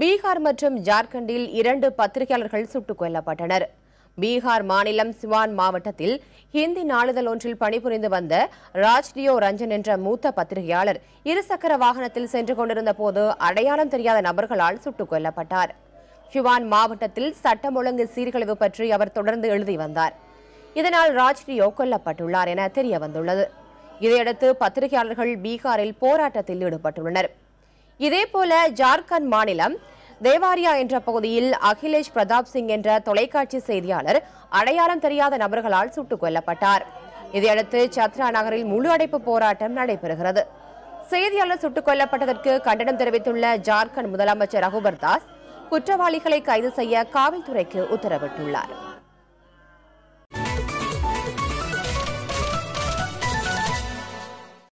பீகார் மற்றும் ஜார்க்கண்டில் இரண்டு பத்திரிகையாளர்கள் சுட்டுக் கொல்லப்பட்டனர் பீகார் மாநிலம் சிவான் மாவட்டத்தில் ஹிந்தி நாளிதழ் ஒன்றில் பணிபுரிந்து வந்த ராஜ்டியோ ரஞ்சன் என்ற மூத்த பத்திரிகையாளர் இருசக்கர வாகனத்தில் சென்று கொண்டிருந்த போது அடையாளம் தெரியாத நபர்களால் சுட்டுக் கொல்லப்பட்டார் சிவான் மாவட்டத்தில் சட்டம் ஒழுங்கு சீர்கழிவு பற்றி அவர் தொடர்ந்து எழுதி வந்தார் இதனால் ராஜ்டியோ கொல்லப்பட்டுள்ளார் என தெரியவந்துள்ளது இதையடுத்து பத்திரிகையாளர்கள் பீகாரில் போராட்டத்தில் ஈடுபட்டுள்ளனர் இதேபோல ஜார்க்கண்ட் மாநிலம் தேவாரியா என்ற பகுதியில் அகிலேஷ் பிரதாப் சிங் என்ற தொலைக்காட்சி செய்தியாளர் அடையாளம் தெரியாத நபர்களால் சுட்டுக் கொல்லப்பட்டார் இதையடுத்து சத்ரா நகரில் முழு அடைப்பு போராட்டம் நடைபெறுகிறது செய்தியாளர் சுட்டுக் கொல்லப்பட்டதற்கு கண்டனம் தெரிவித்துள்ள ஜார்க்கண்ட் முதலமைச்சர் ரகுபர் தாஸ் குற்றவாளிகளை கைது செய்ய காவல்துறைக்கு உத்தரவிட்டுள்ளார்